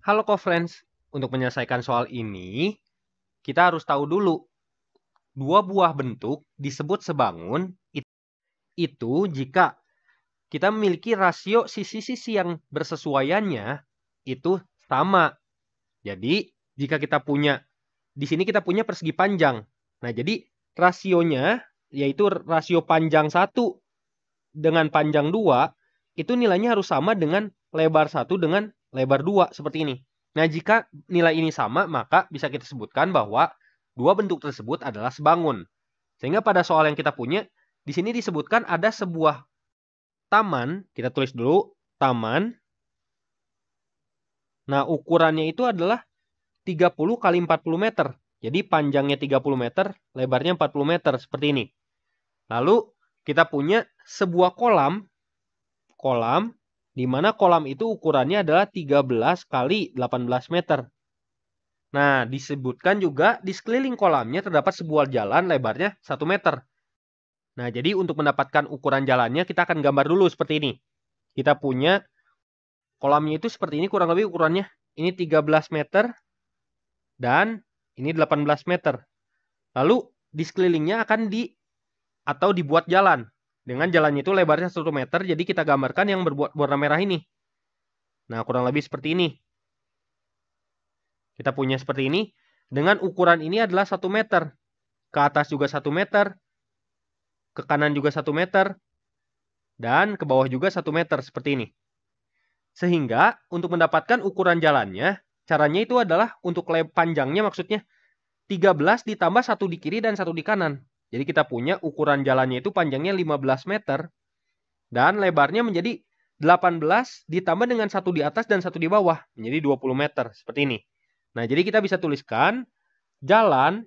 Halo co untuk menyelesaikan soal ini, kita harus tahu dulu dua buah bentuk disebut sebangun itu jika kita memiliki rasio sisi-sisi yang bersesuaiannya itu sama. Jadi, jika kita punya di sini kita punya persegi panjang. Nah, jadi rasionya yaitu rasio panjang satu dengan panjang dua itu nilainya harus sama dengan lebar satu dengan lebar 2 seperti ini. Nah, jika nilai ini sama, maka bisa kita sebutkan bahwa dua bentuk tersebut adalah sebangun. Sehingga pada soal yang kita punya, di sini disebutkan ada sebuah taman, kita tulis dulu taman. Nah, ukurannya itu adalah 30 kali 40 meter. Jadi panjangnya 30 meter, lebarnya 40 meter seperti ini. Lalu kita punya sebuah kolam kolam di mana kolam itu ukurannya adalah 13 kali 18 meter. Nah, disebutkan juga di sekeliling kolamnya terdapat sebuah jalan lebarnya 1 meter. Nah, jadi untuk mendapatkan ukuran jalannya kita akan gambar dulu seperti ini. Kita punya kolamnya itu seperti ini kurang lebih ukurannya. Ini 13 meter dan ini 18 meter. Lalu di sekelilingnya akan di atau dibuat jalan. Dengan jalan itu lebarnya 1 meter, jadi kita gambarkan yang berbuat warna merah ini. Nah, kurang lebih seperti ini. Kita punya seperti ini. Dengan ukuran ini adalah 1 meter. Ke atas juga 1 meter. Ke kanan juga 1 meter. Dan ke bawah juga 1 meter, seperti ini. Sehingga, untuk mendapatkan ukuran jalannya, caranya itu adalah untuk panjangnya maksudnya 13 ditambah 1 di kiri dan 1 di kanan. Jadi kita punya ukuran jalannya itu panjangnya 15 meter dan lebarnya menjadi 18 ditambah dengan satu di atas dan satu di bawah menjadi 20 meter seperti ini. Nah, jadi kita bisa tuliskan jalan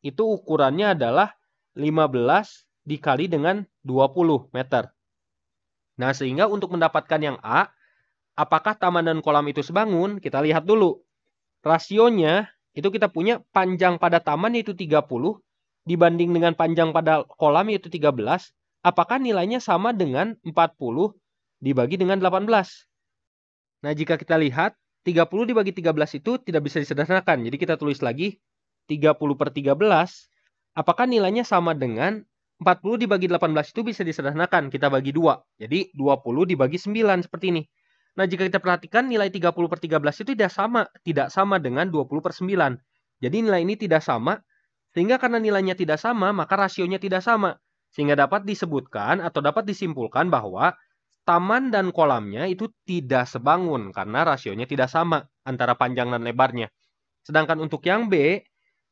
itu ukurannya adalah 15 dikali dengan 20 meter. Nah, sehingga untuk mendapatkan yang A, apakah taman dan kolam itu sebangun? Kita lihat dulu. Rasionya itu kita punya panjang pada taman itu 30 dibanding dengan panjang pada kolam yaitu 13, apakah nilainya sama dengan 40 dibagi dengan 18? Nah, jika kita lihat 30 dibagi 13 itu tidak bisa disederhanakan. Jadi kita tulis lagi 30 per 13. Apakah nilainya sama dengan 40 dibagi 18 itu bisa disederhanakan. Kita bagi 2. Jadi 20 dibagi 9 seperti ini. Nah jika kita perhatikan nilai 30 per 13 itu tidak sama. Tidak sama dengan 20 per 9. Jadi nilai ini tidak sama sehingga karena nilainya tidak sama, maka rasionya tidak sama. Sehingga dapat disebutkan atau dapat disimpulkan bahwa taman dan kolamnya itu tidak sebangun karena rasionya tidak sama antara panjang dan lebarnya. Sedangkan untuk yang B,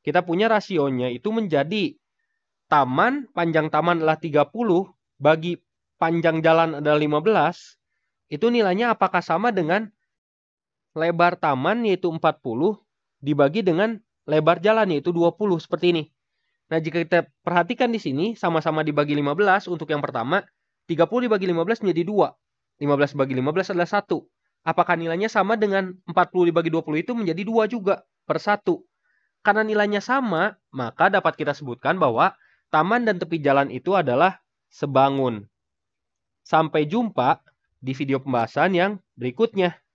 kita punya rasionya itu menjadi taman, panjang taman adalah 30, bagi panjang jalan adalah 15, itu nilainya apakah sama dengan lebar taman yaitu 40 dibagi dengan lebar jalannya itu 20 seperti ini. Nah, jika kita perhatikan di sini sama-sama dibagi 15 untuk yang pertama, 30 dibagi 15 menjadi 2. 15 bagi 15 adalah 1. Apakah nilainya sama dengan 40 dibagi 20 itu menjadi 2 juga per 1. Karena nilainya sama, maka dapat kita sebutkan bahwa taman dan tepi jalan itu adalah sebangun. Sampai jumpa di video pembahasan yang berikutnya.